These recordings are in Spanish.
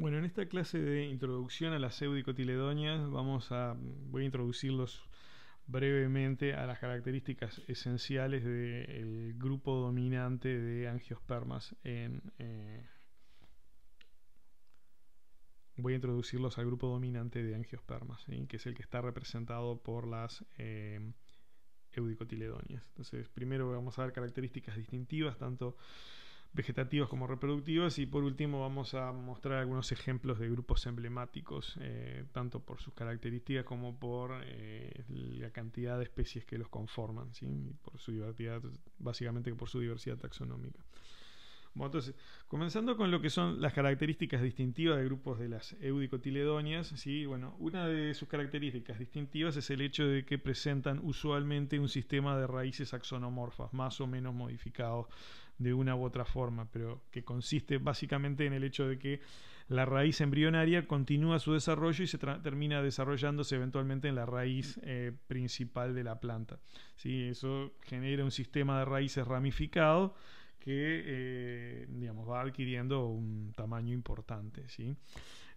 Bueno, en esta clase de introducción a las eudicotiledonias, vamos a, voy a introducirlos brevemente a las características esenciales del grupo dominante de angiospermas. Eh, voy a introducirlos al grupo dominante de angiospermas, que es el que está representado por las eh, eudicotiledonias. Entonces, primero vamos a ver características distintivas, tanto vegetativos como reproductivas y por último vamos a mostrar algunos ejemplos de grupos emblemáticos eh, tanto por sus características como por eh, la cantidad de especies que los conforman y por su diversidad básicamente por su diversidad taxonómica entonces, comenzando con lo que son las características distintivas de grupos de las eudicotiledonias, ¿sí? bueno, una de sus características distintivas es el hecho de que presentan usualmente un sistema de raíces axonomorfas, más o menos modificados de una u otra forma, pero que consiste básicamente en el hecho de que la raíz embrionaria continúa su desarrollo y se termina desarrollándose eventualmente en la raíz eh, principal de la planta. ¿Sí? Eso genera un sistema de raíces ramificado que eh, digamos, va adquiriendo un tamaño importante. ¿sí?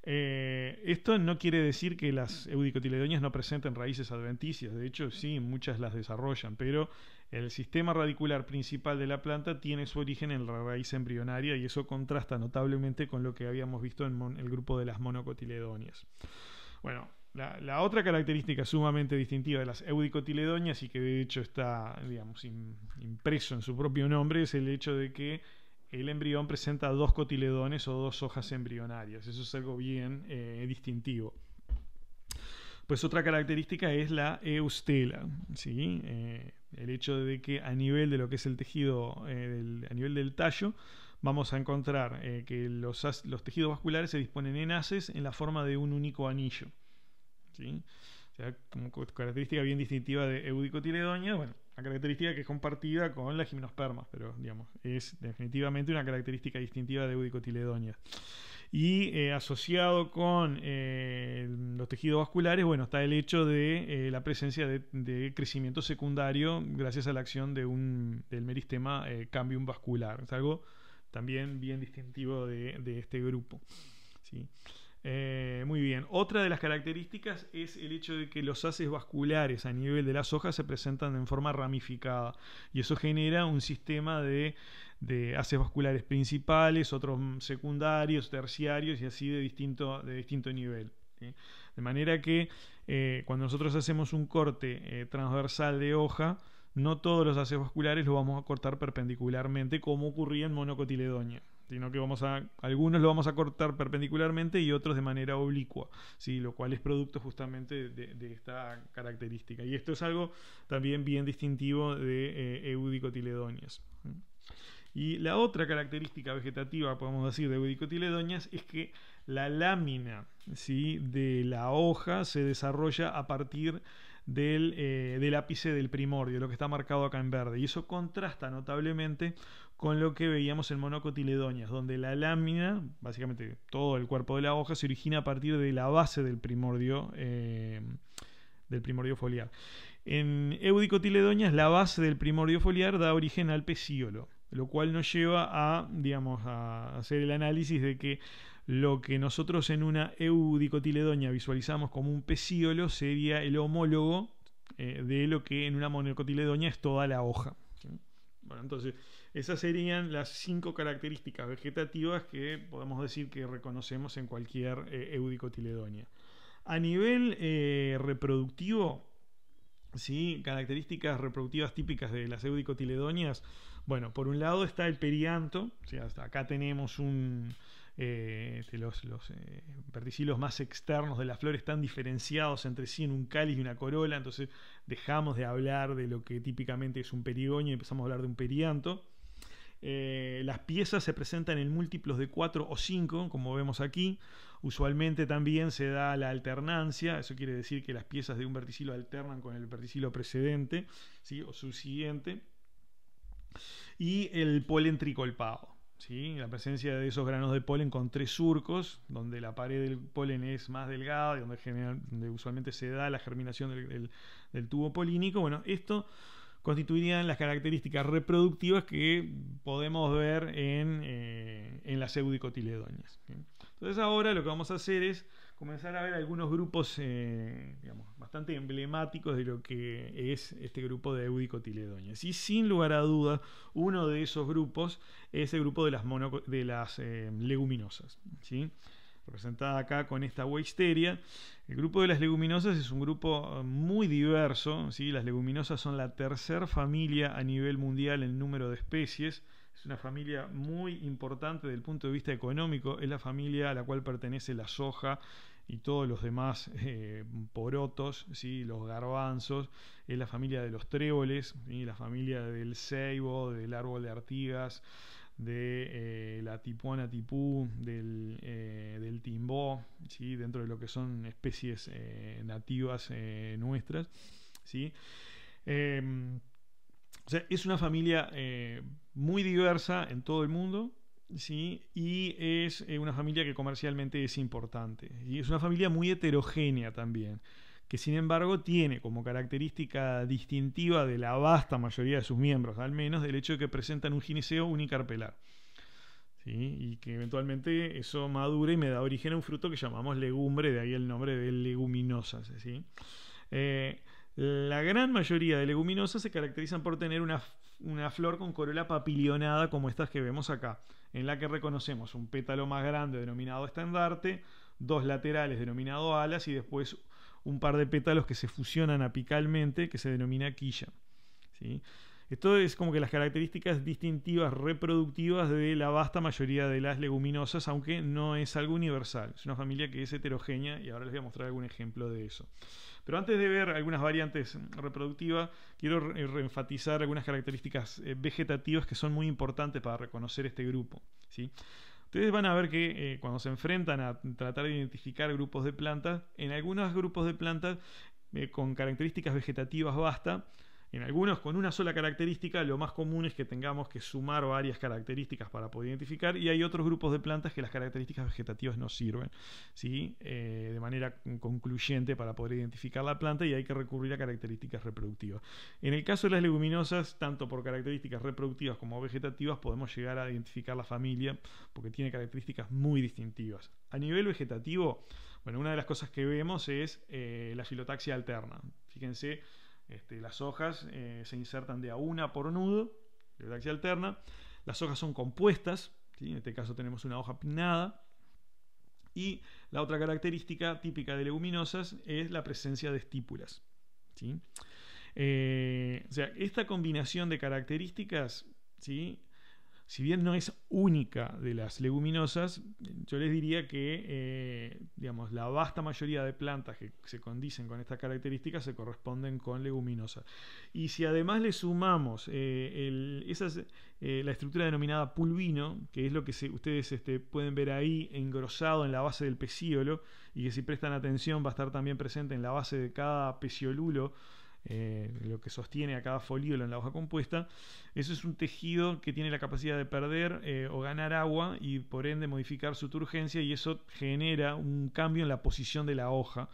Eh, esto no quiere decir que las eudicotiledonias no presenten raíces adventicias, de hecho sí, muchas las desarrollan, pero el sistema radicular principal de la planta tiene su origen en la raíz embrionaria y eso contrasta notablemente con lo que habíamos visto en el grupo de las monocotiledonias. Bueno, la, otra característica sumamente distintiva de las eudicotiledonias y que de hecho está, digamos, impreso en su propio nombre es el hecho de que el embrión presenta dos cotiledones o dos hojas embrionarias. Eso es algo bien eh, distintivo. Pues otra característica es la eustela, ¿sí? Eh, el hecho de que a nivel de lo que es el tejido, eh, del, a nivel del tallo, vamos a encontrar que los, los, tejidos vasculares se disponen en haces en la forma de un único anillo. ¿sí? como característica bien distintiva de Eudicotiledonia, bueno, una característica que es compartida con las gimnospermas, pero digamos, es definitivamente una característica distintiva de Eudicotiledonia. Y eh, asociado con eh, los tejidos vasculares, bueno, está el hecho de eh, la presencia de, crecimiento secundario gracias a la acción de un, del meristema cambium vascular. Es algo también bien distintivo de, de este grupo. ¿sí? Eh, muy bien. Otra de las características es el hecho de que los haces vasculares a nivel de las hojas se presentan en forma ramificada y eso genera un sistema de, haces vasculares principales, otros secundarios, terciarios y así de distinto, de nivel. De manera que eh, cuando nosotros hacemos un corte eh, transversal de hoja, no todos los haces vasculares los vamos a cortar perpendicularmente como ocurría en monocotiledonia sino que vamos a, algunos lo vamos a cortar perpendicularmente y otros de manera oblicua, ¿sí? lo cual es producto justamente de, esta característica. Y esto es algo también bien distintivo de eh, eudicotiledonias. Y la otra característica vegetativa, podemos decir, de eudicotiledonias es que la lámina ¿sí? de la hoja se desarrolla a partir del, eh, del, ápice del primordio, lo que está marcado acá en verde. Y eso contrasta notablemente con lo que veíamos en monocotiledoñas, donde la lámina, básicamente todo el cuerpo de la hoja, se origina a partir de la base del primordio, eh, del primordio foliar. En eudicotiledoñas, la base del primordio foliar da origen al pecíolo, lo cual nos lleva a, digamos, a hacer el análisis de que lo que nosotros en una eudicotiledoña visualizamos como un pecíolo sería el homólogo eh, de lo que en una monocotiledoña es toda la hoja. Bueno, entonces esas serían las cinco características vegetativas que podemos decir que reconocemos en cualquier eudicotiledonia. Eh, a nivel eh, reproductivo, ¿sí? características reproductivas típicas de las eudicotiledonias, bueno, por un lado está el perianto, hasta acá tenemos un, eh, este, los, los más externos de las flores están diferenciados entre sí en un cáliz y una corola, entonces dejamos de hablar de lo que típicamente es un perigoño y empezamos a hablar de un perianto. Eh, las piezas se presentan en múltiplos de 4 o 5, como vemos aquí. Usualmente también se da la alternancia, eso quiere decir que las piezas de un verticilo alternan con el verticilo precedente ¿sí? o subsiguiente. Y el polen tricolpado. ¿Sí? la presencia de esos granos de polen con tres surcos, donde la pared del polen es más delgada y donde, usualmente se da la germinación del, del, tubo polínico. Bueno, esto constituirían las características reproductivas que podemos ver en, eh, las pseudicotiledoñas. Entonces ahora lo que vamos a hacer es comenzar a ver algunos grupos eh, bastante emblemáticos de lo que es este grupo de eudicotiledoñas. Y sin lugar a duda, uno de esos grupos es el grupo de las, de las eh, leguminosas. ¿sí? ...presentada acá con esta Weisteria. El grupo de las leguminosas es un grupo eh, muy diverso. ¿sí? Las leguminosas son la tercera familia a nivel mundial en número de especies. Es una familia muy importante desde el punto de vista económico. Es la familia a la cual pertenece la soja y todos los demás eh, porotos, ¿sí? los garbanzos, es la familia de los tréboles, la familia del ceibo, del árbol de artigas, de eh, la tipuana tipú, eh, del, timbó, ¿sí? dentro de lo que son especies eh, nativas nuestras. Em, es una familia muy diversa en todo el mundo. y es una familia que comercialmente es importante. Y es una familia muy heterogénea también que sin embargo tiene como característica distintiva de la vasta mayoría de sus miembros, al menos del hecho de que presentan un gineceo unicarpelar. Y que eventualmente eso madura y me da origen a un fruto que llamamos legumbre, de ahí el nombre de leguminosas. Eh, la gran mayoría de leguminosas se caracterizan por tener una, una flor con corola papilionada como estas que vemos acá, en la que reconocemos un pétalo más grande denominado estandarte, dos laterales denominado alas y después un par de pétalos que se fusionan apicalmente, que se denomina quilla. ¿sí? Esto es como que las características distintivas reproductivas de la vasta mayoría de las leguminosas, aunque no es algo universal. Es una familia que es heterogénea y ahora les voy a mostrar algún ejemplo de eso. Pero antes de ver algunas variantes reproductivas, quiero eh, reenfatizar algunas características eh, vegetativas que son muy importantes para reconocer este grupo. ¿sí? Ustedes van a ver que eh, cuando se enfrentan a tratar de identificar grupos de plantas, en algunos grupos de plantas eh, con características vegetativas basta, en algunos con una sola característica, lo más común es que tengamos que sumar varias características para poder identificar y hay otros grupos de plantas que las características vegetativas no sirven ¿sí? Eh, de manera concluyente para poder identificar la planta y hay que recurrir a características reproductivas. En el caso de las leguminosas, tanto por características reproductivas como vegetativas podemos llegar a identificar la familia porque tiene características muy distintivas. A nivel vegetativo, bueno, una de las cosas que vemos es eh, la filotaxia alterna. Fíjense este, las hojas eh, se insertan de a una por nudo, de la alterna. Las hojas son compuestas, en este caso tenemos una hoja pinnada. Y la otra característica típica de leguminosas es la presencia de estípulas. ¿sí? Eh, o sea, esta combinación de características ¿sí? si bien no es única de las leguminosas, yo les diría que eh, digamos, la vasta mayoría de plantas que se condicen con estas características se corresponden con leguminosas. Y si además le sumamos eh, eh, la estructura denominada pulvino, que es lo que ustedes este, pueden ver ahí engrosado en la base del pecíolo, y que si prestan atención va a estar también presente en la base de cada peciolulo eh, lo que sostiene a cada folíolo en la hoja compuesta, eso es un tejido que tiene la capacidad de perder eh, o ganar agua y por ende modificar su turgencia y eso genera un cambio en la posición de la hoja.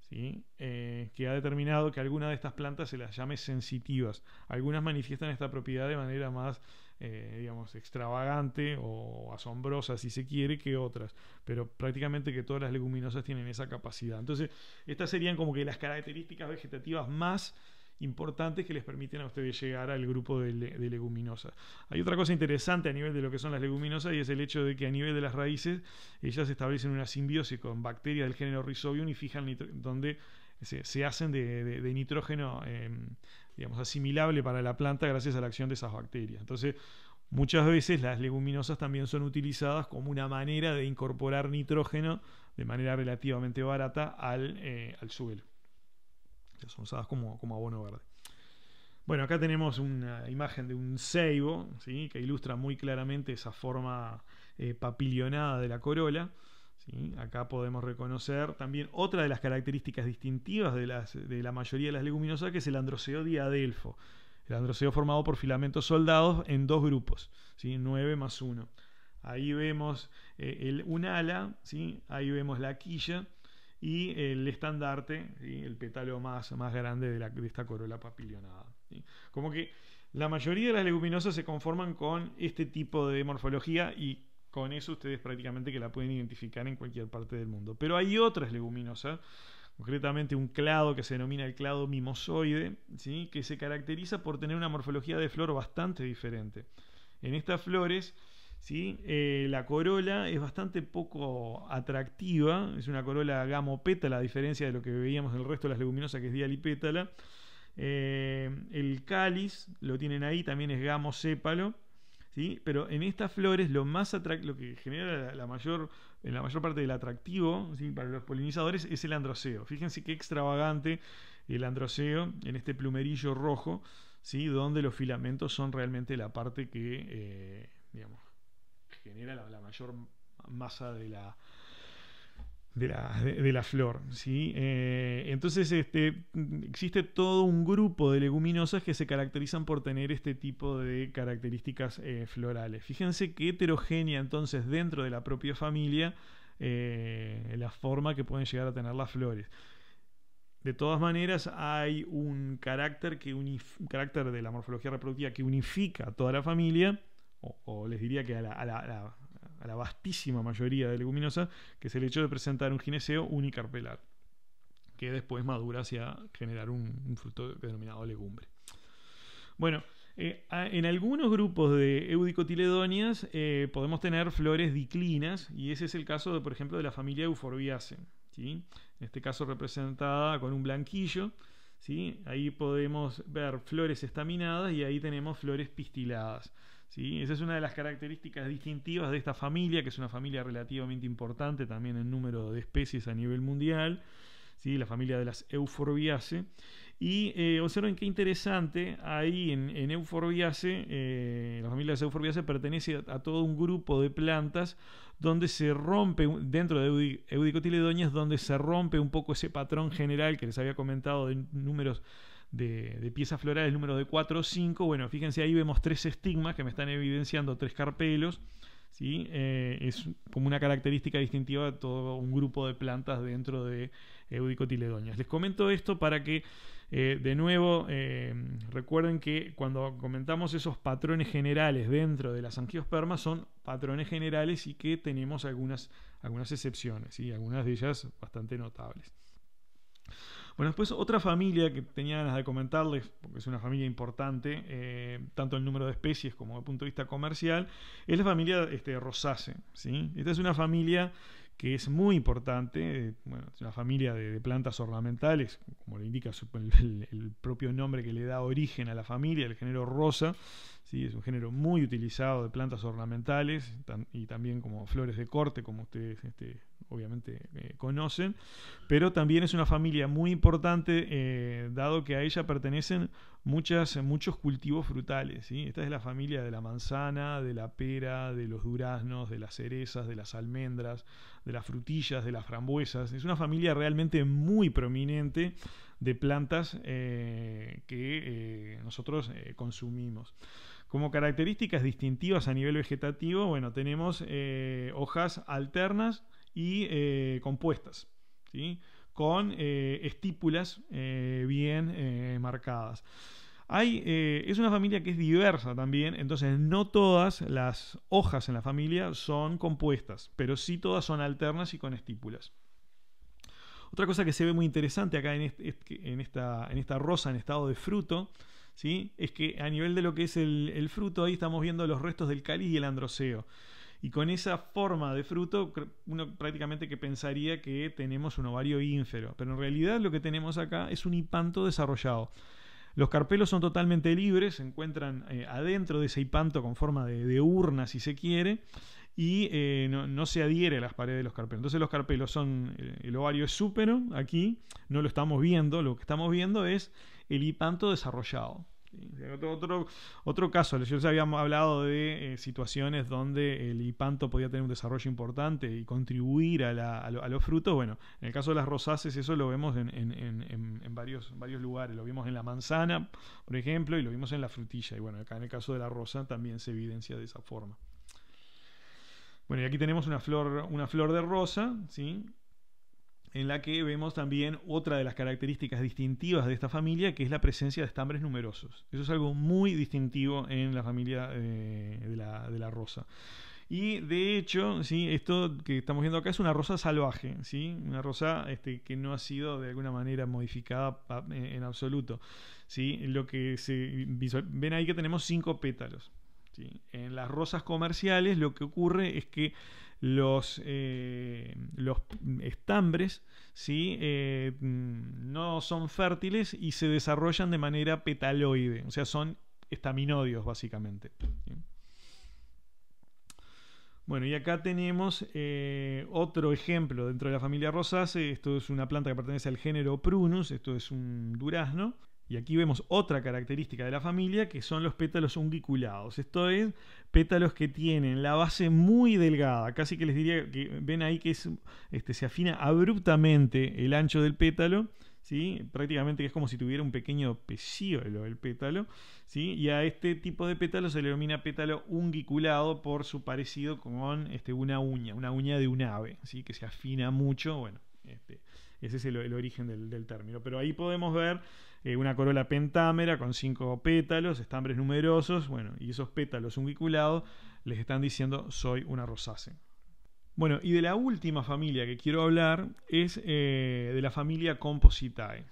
¿sí? Eh, que ha determinado que alguna de estas plantas se las llame sensitivas. Algunas manifiestan esta propiedad de manera más eh, digamos, extravagante o asombrosa, si se quiere, que otras. Pero prácticamente que todas las leguminosas tienen esa capacidad. Entonces, estas serían como que las características vegetativas más importantes que les permiten a ustedes llegar al grupo de, leguminosas. Hay otra cosa interesante a nivel de lo que son las leguminosas y es el hecho de que a nivel de las raíces ellas establecen una simbiosis con bacterias del género Rhizobium y fijan donde se, hacen de, nitrógeno em, digamos, asimilable para la planta gracias a la acción de esas bacterias. Entonces, muchas veces las leguminosas también son utilizadas como una manera de incorporar nitrógeno de manera relativamente barata al, eh, suelo. son usadas como, abono verde. Bueno, acá tenemos una imagen de un ceibo, que ilustra muy claramente esa forma eh, papilionada de la corola. Acá podemos reconocer también otra de las características distintivas de, las, de la mayoría de las leguminosas, que es el androceo diadelfo. El androceo formado por filamentos soldados en dos grupos, 9 más 1. Ahí vemos eh, un ala, ¿sí? ahí vemos la quilla y el estandarte, el pétalo más, más grande de, la, esta corola papilionada. Como que la mayoría de las leguminosas se conforman con este tipo de morfología y con eso ustedes prácticamente que la pueden identificar en cualquier parte del mundo. Pero hay otras leguminosas, ¿eh? concretamente un clado que se denomina el clado mimosoide, ¿sí? que se caracteriza por tener una morfología de flor bastante diferente. En estas flores, ¿sí? Eh, la corola es bastante poco atractiva, es una corola gamopétala, a diferencia de lo que veíamos en el resto de las leguminosas, que es dialipétala. Eh, el cáliz lo tienen ahí, también es gamocépalo. ¿sí? Pero en estas flores lo más lo que genera la, mayor, eh, la mayor parte del atractivo para los polinizadores es el androceo. Fíjense qué extravagante el androceo en este plumerillo rojo, ¿sí? donde los filamentos son realmente la parte que eh, genera la mayor masa de la, de la, de, la flor. ¿sí? Eh, entonces este, existe todo un grupo de leguminosas que se caracterizan por tener este tipo de características eh, florales. Fíjense qué heterogénea entonces dentro de la propia familia eh, la forma que pueden llegar a tener las flores. De todas maneras, hay un carácter, que un carácter de la morfología reproductiva que unifica a toda la familia, o, les diría que a la a la vastísima mayoría de leguminosas, que es el hecho de presentar un gineceo unicarpelar, que después madura hacia generar un, fruto denominado legumbre. Bueno, eh, en algunos grupos de eudicotiledonias eh, podemos tener flores diclinas, y ese es el caso, de, por ejemplo, de la familia Euphorbiaceae... En este caso representada con un blanquillo. Ahí podemos ver flores estaminadas y ahí tenemos flores pistiladas. Esa es una de las características distintivas de esta familia, que es una familia relativamente importante también en número de especies a nivel mundial. ¿sí? La familia de las Euphorbiaceae. Y eh, observen qué interesante, ahí en, en eh, la familia de las pertenece a, todo un grupo de plantas donde se rompe, dentro de Eudicotiledoñas, donde se rompe un poco ese patrón general que les había comentado de números de, piezas florales número de 4 o 5. Bueno, fíjense, ahí vemos tres estigmas que me están evidenciando tres carpelos. ¿sí? Eh, es como una característica distintiva de todo un grupo de plantas dentro de Eudicotiledóneas. Les comento esto para que, eh, de nuevo, eh, recuerden que cuando comentamos esos patrones generales dentro de las angiospermas, son patrones generales y que tenemos algunas, algunas excepciones, y algunas de ellas bastante notables. Bueno, después otra familia que tenía ganas de comentarles, porque es una familia importante, eh, tanto en número de especies como desde el punto de vista comercial, es la familia este, Rosace. Esta es una familia que es muy importante, eh, es una familia de, plantas ornamentales, como le indica el, propio nombre que le da origen a la familia, el género rosa, ¿sí? es un género muy utilizado de plantas ornamentales y también como flores de corte, como ustedes este, obviamente eh, conocen, pero también es una familia muy importante eh, dado que a ella pertenecen muchas, muchos cultivos frutales. Esta es la familia de la manzana, de la pera, de los duraznos, de las cerezas, de las almendras, de las frutillas, de las frambuesas. Es una familia realmente muy prominente de plantas eh, que nosotros consumimos. Como características distintivas a nivel vegetativo, bueno, tenemos hojas alternas, y eh, compuestas, ¿sí? con eh, estípulas eh, bien marcadas. Hay, es una familia que es diversa también, entonces no todas las hojas en la familia son compuestas, pero sí todas son alternas y con estípulas. Otra cosa que se ve muy interesante acá en, esta, en esta rosa en estado de fruto, ¿sí? es que a nivel de lo que es el, el fruto, ahí estamos viendo los restos del cáliz y el androceo. Y con esa forma de fruto, uno prácticamente que pensaría que tenemos un ovario ínfero. Pero en realidad lo que tenemos acá es un hipanto desarrollado. Los carpelos son totalmente libres, se encuentran eh, adentro de ese hipanto con forma de, urna, si se quiere, y eh, no, no, se adhiere a las paredes de los carpelos. Entonces los carpelos son, eh, el ovario es súpero, aquí no lo estamos viendo, lo que estamos viendo es el hipanto desarrollado otro, otro caso, yo les había hablado de eh, situaciones donde el hipanto podía tener un desarrollo importante y contribuir a, los frutos. Bueno, en el caso de las rosaces eso lo vemos en, varios, lugares. Lo vimos en la manzana, por ejemplo, y lo vimos en la frutilla. Y bueno, acá en el caso de la rosa también se evidencia de esa forma. Bueno, y aquí tenemos una flor, una flor de rosa, ¿sí? en la que vemos también otra de las características distintivas de esta familia, que es la presencia de estambres numerosos. Eso es algo muy distintivo en la familia eh, de, la, rosa. Y de hecho, ¿sí? esto que estamos viendo acá es una rosa salvaje, ¿sí? una rosa este, que no ha sido de alguna manera modificada en absoluto. ¿sí? Lo que se Ven ahí que tenemos cinco pétalos. ¿sí? En las rosas comerciales lo que ocurre es que eh, los, estambres ¿sí? Eh, no son fértiles y se desarrollan de manera petaloide, o sea, son estaminodios básicamente. Bueno, y acá tenemos eh, otro ejemplo dentro de la familia Rosaceae. Esto es una planta que pertenece al género Prunus, esto es un durazno. Y aquí vemos otra característica de la familia que son los pétalos ungiculados. Esto es pétalos que tienen la base muy delgada. Casi que les diría que ven ahí que este, se afina abruptamente el ancho del pétalo. ¿Sí? prácticamente es como si tuviera un pequeño pecíolo el pétalo, ¿sí? y a este tipo de pétalo se le denomina pétalo ungiculado por su parecido con este, una uña, una uña de un ave, ¿sí? que se afina mucho, bueno, este, ese es el, origen del, término, pero ahí podemos ver eh, una corola pentámera con cinco pétalos, estambres numerosos, bueno, y esos pétalos ungiculados les están diciendo soy una rosácea. Bueno, y de la última familia que quiero hablar es eh, de la familia Compositae.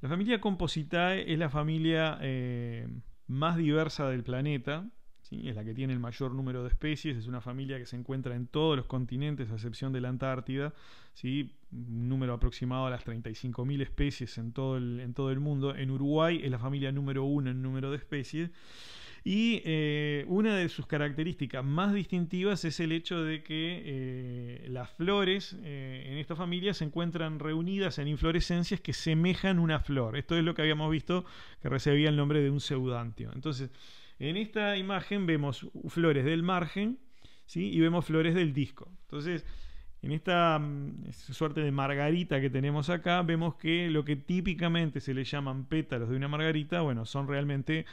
La familia Compositae es la familia eh, más diversa del planeta es la que tiene el mayor número de especies, es una familia que se encuentra en todos los continentes a excepción de la Antártida, ¿sí? un número aproximado a las 35.000 especies en todo, el, en todo el mundo. En Uruguay es la familia número uno en número de especies. Y eh, una de sus características más distintivas es el hecho de que eh, las flores eh, en esta familia se encuentran reunidas en inflorescencias que semejan una flor. Esto es lo que habíamos visto que recibía el nombre de un pseudantio. Entonces, en esta imagen vemos flores del margen ¿sí? y vemos flores del disco. Entonces, en esta mm, suerte de margarita que tenemos acá, vemos que lo que típicamente se le llaman pétalos de una margarita, bueno, son realmente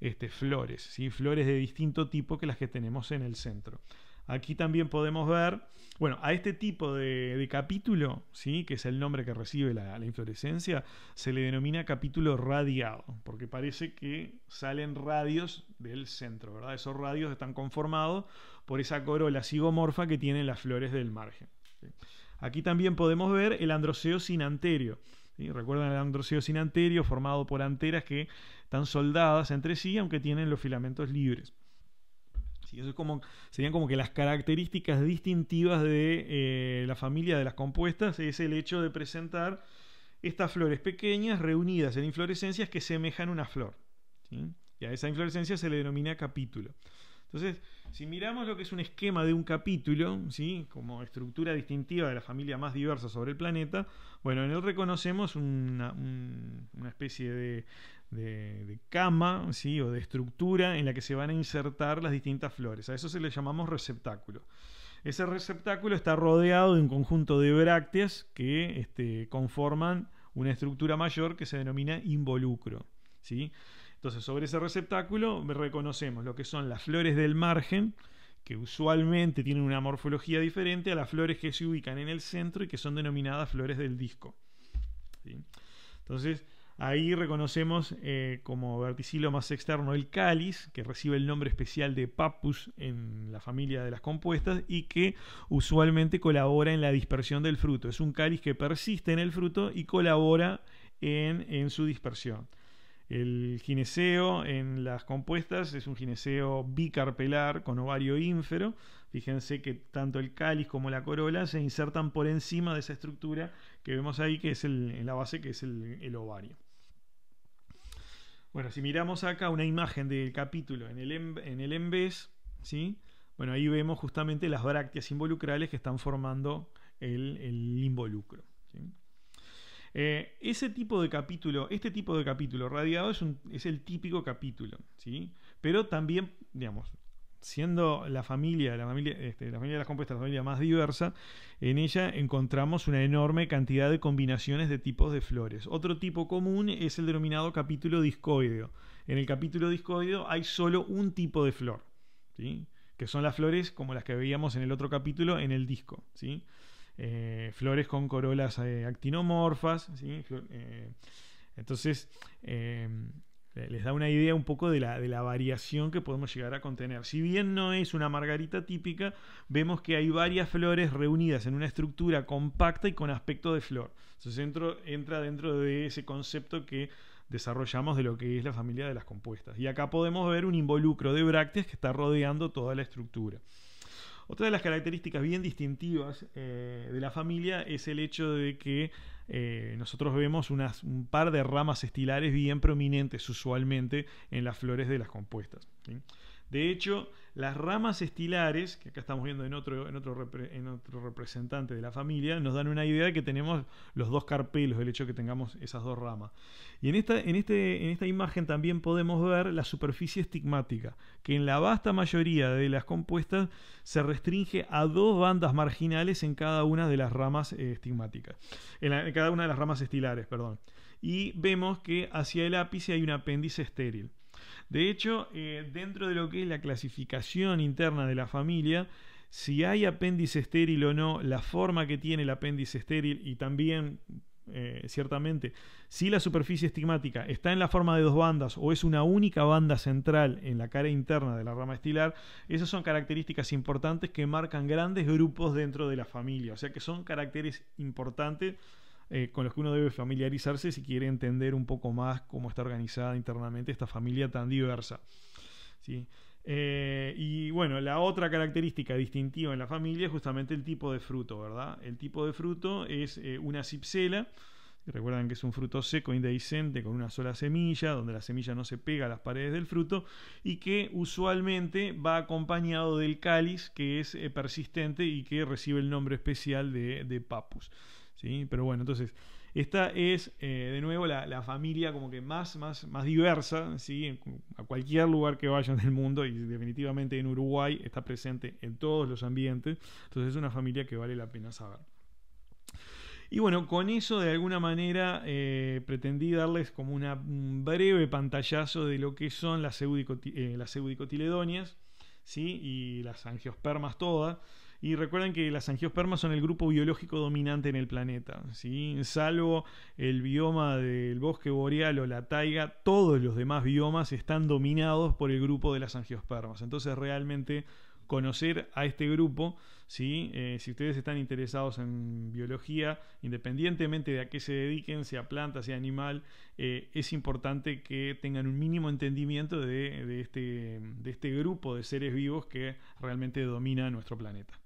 este, flores, ¿sí? flores de distinto tipo que las que tenemos en el centro. Aquí también podemos ver, bueno, a este tipo de, capítulo, ¿sí? que es el nombre que recibe la, inflorescencia, se le denomina capítulo radiado, porque parece que salen radios del centro, ¿verdad? Esos radios están conformados por esa corola zigomorfa que tienen las flores del margen. Aquí también podemos ver el androceo sin anterio. Recuerdan el androceo sin anterio formado por anteras que están soldadas entre sí, aunque tienen los filamentos libres y Eso como, serían como que las características distintivas de eh, la familia de las compuestas es el hecho de presentar estas flores pequeñas reunidas en inflorescencias que semejan una flor. Y a esa inflorescencia se le denomina capítulo. Entonces, si miramos lo que es un esquema de un capítulo, ¿sí? como estructura distintiva de la familia más diversa sobre el planeta, bueno, en él reconocemos una, especie de, cama ¿sí? o de estructura en la que se van a insertar las distintas flores. A eso se le llamamos receptáculo. Ese receptáculo está rodeado de un conjunto de brácteas que este, conforman una estructura mayor que se denomina involucro. ¿sí? Entonces, sobre ese receptáculo reconocemos lo que son las flores del margen, que usualmente tienen una morfología diferente a las flores que se ubican en el centro y que son denominadas flores del disco. Entonces, ahí reconocemos eh, como verticilo más externo el cáliz, que recibe el nombre especial de papus en la familia de las compuestas y que usualmente colabora en la dispersión del fruto. Es un cáliz que persiste en el fruto y colabora en su dispersión. El gineceo en las compuestas es un gineceo bicarpelar con ovario ínfero. Fíjense que tanto el cáliz como la corola se insertan por encima de esa estructura que vemos ahí, que es la base, que es el, ovario. Bueno, si miramos acá una imagen del capítulo en el, em, en el embés, ¿sí? bueno, ahí vemos justamente las brácteas involucrales que están formando el, involucro. Eh, ese tipo de capítulo, este tipo de capítulo radiado es, un, es el típico capítulo, ¿sí? Pero también, digamos, siendo la familia, la familia, este, la familia de las compuestas, la familia más diversa, en ella encontramos una enorme cantidad de combinaciones de tipos de flores. Otro tipo común es el denominado capítulo discoideo. En el capítulo discoideo hay solo un tipo de flor, ¿sí? que son las flores como las que veíamos en el otro capítulo en el disco. ¿sí? Eh, flores con corolas eh, actinomorfas. Eh, entonces, les da una idea un poco de la, variación que podemos llegar a contener. Si bien no es una margarita típica, vemos que hay varias flores reunidas en una estructura compacta y con aspecto de flor. Entonces entra dentro de ese concepto que desarrollamos de lo que es la familia de las compuestas. Y acá podemos ver un involucro de brácteas que está rodeando toda la estructura. Otra de las características bien distintivas eh, de la familia es el hecho de que eh, nosotros vemos un par de ramas estilares bien prominentes usualmente en las flores de las compuestas. De hecho, las ramas estilares, que acá estamos viendo en otro, en otro, representante de la familia, nos dan una idea de que tenemos los dos carpelos, el hecho de que tengamos esas dos ramas. Y en esta, en, este, en esta imagen también podemos ver la superficie estigmática, que en la vasta mayoría de las compuestas se restringe a dos bandas marginales en cada una de las ramas eh, estigmáticas, en, en cada una de las ramas estilares, perdón. Y vemos que hacia el ápice hay un apéndice estéril. De hecho, eh, dentro de lo que es la clasificación interna de la familia, si hay apéndice estéril o no, la forma que tiene el apéndice estéril y también eh, ciertamente, si la superficie estigmática está en la forma de dos bandas o es una única banda central en la cara interna de la rama estilar, esas son características importantes que marcan grandes grupos dentro de la familia, o sea que son caracteres importantes eh, con los que uno debe familiarizarse si quiere entender un poco más cómo está organizada internamente esta familia tan diversa. Eh, y bueno, la otra característica distintiva en la familia es justamente el tipo de fruto, ¿verdad? El tipo de fruto es eh, una cipsela. Recuerdan que es un fruto seco, indehiscente, con una sola semilla, donde la semilla no se pega a las paredes del fruto, y que usualmente va acompañado del cáliz, que es persistente y que recibe el nombre especial de papus. Pero bueno, entonces, esta es eh, de nuevo la, familia como que más, más, más diversa, ¿sí? A cualquier lugar que vayan del mundo y definitivamente en Uruguay está presente en todos los ambientes, entonces es una familia que vale la pena saber. Y bueno, con eso de alguna manera eh, pretendí darles como una, un breve pantallazo de lo que son las, eh, ¿sí? y las angiospermas todas. Y recuerden que las angiospermas son el grupo biológico dominante en el planeta. ¿sí? Salvo el bioma del bosque boreal o la taiga, todos los demás biomas están dominados por el grupo de las angiospermas. Entonces realmente conocer a este grupo, eh, si ustedes están interesados en biología, independientemente de a qué se dediquen, sea planta, sea animal, eh, es importante que tengan un mínimo entendimiento de, este, de este grupo de seres vivos que realmente domina nuestro planeta.